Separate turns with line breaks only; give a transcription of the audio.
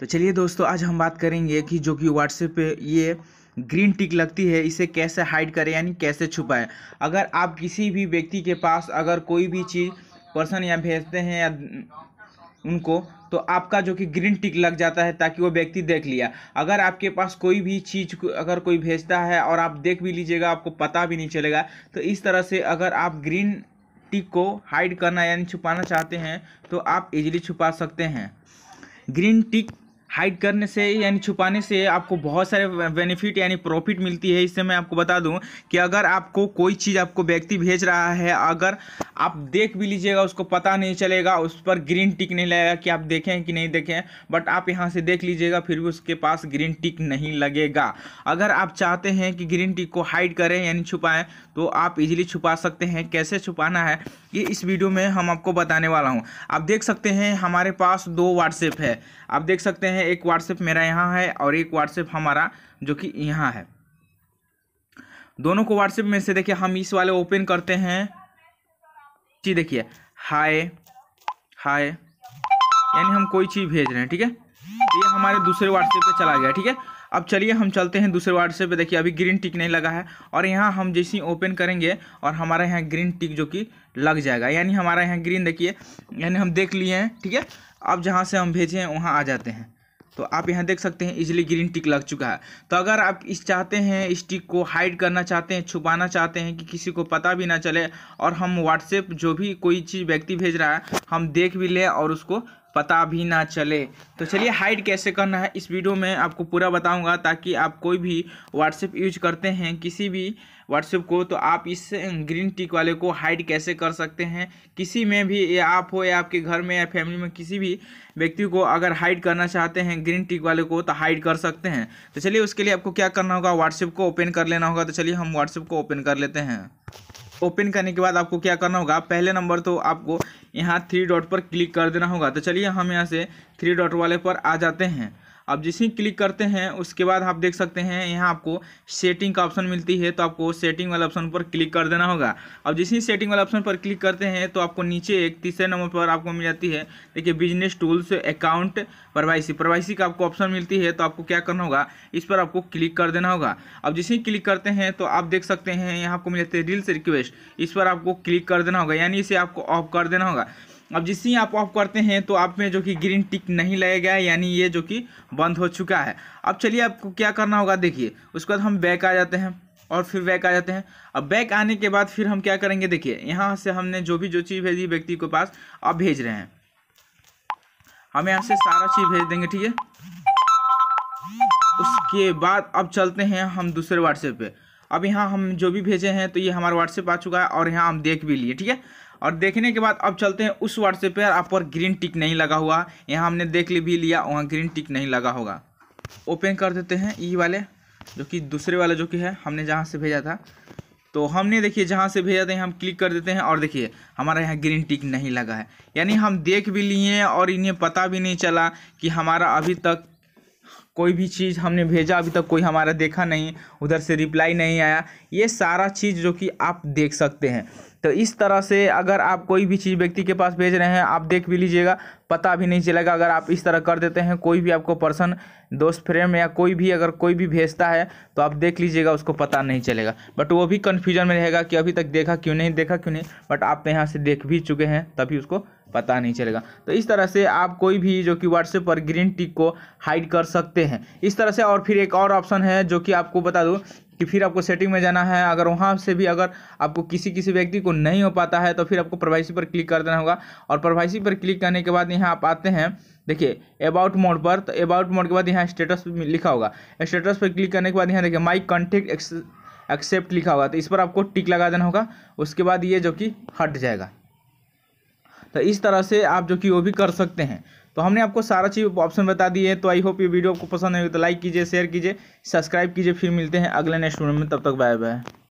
तो चलिए दोस्तों आज हम बात करेंगे कि जो कि व्हाट्सएप पे ये ग्रीन टिक लगती है इसे कैसे हाइड करें यानी कैसे छुपाएं अगर आप किसी भी व्यक्ति के पास अगर कोई भी चीज़ पर्सन या भेजते हैं या उनको तो आपका जो कि ग्रीन टिक लग जाता है ताकि वो व्यक्ति देख लिया अगर आपके पास कोई भी चीज़ अगर कोई भेजता है और आप देख भी लीजिएगा आपको पता भी नहीं चलेगा तो इस तरह से अगर आप ग्रीन टिक को हाइड करना यानी छुपाना चाहते हैं तो आप इजीली छुपा सकते हैं ग्रीन टिक हाइड करने से यानी छुपाने से आपको बहुत सारे बेनिफिट यानी प्रॉफिट मिलती है इससे मैं आपको बता दूं कि अगर आपको कोई चीज़ आपको व्यक्ति भेज रहा है अगर आप देख भी लीजिएगा उसको पता नहीं चलेगा उस पर ग्रीन टिक नहीं लगेगा कि आप देखें कि नहीं देखें बट आप यहाँ से देख लीजिएगा फिर भी उसके पास ग्रीन टिक नहीं लगेगा अगर आप चाहते हैं कि ग्रीन टिक को हाइड करें यानी छुपाएँ तो आप इजिली छुपा सकते हैं कैसे छुपाना है ये इस वीडियो में हम आपको बताने वाला हूँ आप देख सकते हैं हमारे पास दो व्हाट्सएप है आप देख सकते हैं हैं एक व्हाट्सएप मेरा यहाँ है और एक व्हाट्सएप हमारा जो कि यहाँ है दोनों को व्हाट्सएप में से देखिए हम इस वाले ओपन करते हैं जी देखिए हाय हाय यानी हम कोई चीज़ भेज रहे हैं ठीक है तो ये हमारे दूसरे व्हाट्सएप पे चला गया ठीक है अब चलिए हम चलते हैं दूसरे व्हाट्सएप पे देखिए अभी ग्रीन टिक नहीं लगा है और यहाँ हम जैसे ही ओपन करेंगे और हमारा यहाँ ग्रीन टिक जो कि लग जाएगा यानी हमारा यहाँ ग्रीन देखिए यानी हम देख लिए हैं ठीक है अब जहाँ से हम भेजे वहाँ आ जाते हैं तो आप यहाँ देख सकते हैं इजिली ग्रीन टिक लग चुका है तो अगर आप इस चाहते हैं इस टिक को हाइड करना चाहते हैं छुपाना चाहते हैं कि किसी को पता भी ना चले और हम व्हाट्सएप जो भी कोई चीज़ व्यक्ति भेज रहा है हम देख भी लें और उसको पता भी ना चले तो चलिए हाइड कैसे करना है इस वीडियो में आपको पूरा बताऊंगा ताकि आप कोई भी व्हाट्सएप यूज करते हैं किसी भी व्हाट्सएप को तो आप इस ग्रीन टिक वाले को हाइड कैसे कर सकते हैं किसी में भी या आप हो या आपके घर में या फैमिली में किसी भी व्यक्ति को अगर हाइड करना चाहते हैं ग्रीन टिक वाले को तो हाइड कर सकते हैं तो चलिए उसके लिए आपको क्या करना होगा व्हाट्सएप को ओपन कर लेना होगा तो चलिए हम व्हाट्सएप को ओपन कर लेते हैं ओपन करने के बाद आपको क्या करना होगा पहले नंबर तो आपको यहाँ थ्री डॉट पर क्लिक कर देना होगा तो चलिए हम यहाँ से थ्री डॉट वाले पर आ जाते हैं अब जिसे क्लिक करते हैं उसके बाद आप देख सकते हैं यहाँ आपको सेटिंग का ऑप्शन मिलती है तो आपको सेटिंग वाले ऑप्शन पर क्लिक कर देना होगा अब जिस ही सेटिंग वाले ऑप्शन पर क्लिक करते हैं तो आपको नीचे एक तीसरे नंबर पर आपको मिल जाती है देखिए बिजनेस टूल्स अकाउंट प्रवासी प्रवासी का आपको ऑप्शन मिलती है तो आपको क्या करना होगा इस पर आपको क्लिक कर देना होगा अब जिसे क्लिक करते हैं तो आप देख सकते हैं यहाँ आपको मिल जाती है रील्स रिक्वेस्ट इस पर आपको क्लिक कर देना होगा यानी इसे आपको ऑफ कर देना होगा अब जिससे ही आप ऑफ करते हैं तो आप में जो कि ग्रीन टिक नहीं लगेगा यानी ये जो कि बंद हो चुका है अब चलिए आपको क्या करना होगा देखिए उसके बाद हम बैक आ जाते हैं और फिर बैक आ जाते हैं अब बैक आने के बाद फिर हम क्या करेंगे देखिए यहाँ से हमने जो भी जो चीज़ भेजी व्यक्ति के पास अब भेज रहे हैं हम यहाँ से सारा चीज़ भेज देंगे ठीक है उसके बाद अब चलते हैं हम दूसरे व्हाट्सएप पे अब यहाँ हम जो भी भेजे हैं तो ये हमारा व्हाट्सएप आ चुका है और यहाँ हम देख भी लिए ठीक है और देखने के बाद अब चलते हैं उस व्हाट्सएप पर आप पर ग्रीन टिक नहीं लगा हुआ यहाँ हमने देख ली भी लिया वहाँ ग्रीन टिक नहीं लगा होगा ओपन कर देते हैं ई वाले जो कि दूसरे वाला जो कि है हमने जहाँ से भेजा था तो हमने देखिए जहाँ से भेजा था हम क्लिक कर देते हैं और देखिए हमारा यहाँ ग्रीन टिक नहीं लगा है यानी हम देख भी लिए और इन्हें पता भी नहीं चला कि हमारा अभी तक कोई भी चीज़ हमने भेजा अभी तक कोई हमारा देखा नहीं उधर से रिप्लाई नहीं आया ये सारा चीज़ जो कि आप देख सकते हैं तो इस तरह से अगर आप कोई भी चीज़ व्यक्ति के पास भेज रहे हैं आप देख भी लीजिएगा पता भी नहीं चलेगा अगर आप इस तरह कर देते हैं कोई भी आपको पर्सन दोस्त फ्रेंड या कोई भी अगर कोई भी भेजता है तो आप देख लीजिएगा उसको पता नहीं चलेगा बट वो भी कन्फ्यूजन में रहेगा कि अभी तक देखा क्यों नहीं देखा क्यों नहीं बट आप यहाँ से देख भी चुके हैं तभी उसको पता नहीं चलेगा तो इस तरह से आप कोई भी जो कि व्हाट्सएप पर ग्रीन टिक को हाइड कर सकते हैं इस तरह से और फिर एक और ऑप्शन है जो कि आपको बता दूँ कि फिर आपको सेटिंग में जाना है अगर वहाँ से भी अगर आपको किसी किसी व्यक्ति को नहीं हो पाता है तो फिर आपको प्रोवाइसी पर क्लिक कर देना होगा और प्रोवाइसी पर क्लिक करने के बाद यहाँ आप आते हैं देखिए अबाउट मोड पर तो अबाउट मोड के बाद यहाँ स्टेटस लिखा होगा स्टेटस पर क्लिक करने के बाद यहाँ देखिए माई कॉन्टेक्ट एक्सेप्ट लिखा होगा तो इस पर आपको टिक लगा देना होगा उसके बाद ये जो कि हट जाएगा तो इस तरह से आप जो कि वो भी कर सकते हैं तो हमने आपको सारा चीज़ ऑप्शन बता दिए तो आई होप ये वीडियो आपको पसंद आएगी तो लाइक कीजिए शेयर कीजिए सब्सक्राइब कीजिए फिर मिलते हैं अगले नेक्स्ट वीडियो में तब तक बाय बाय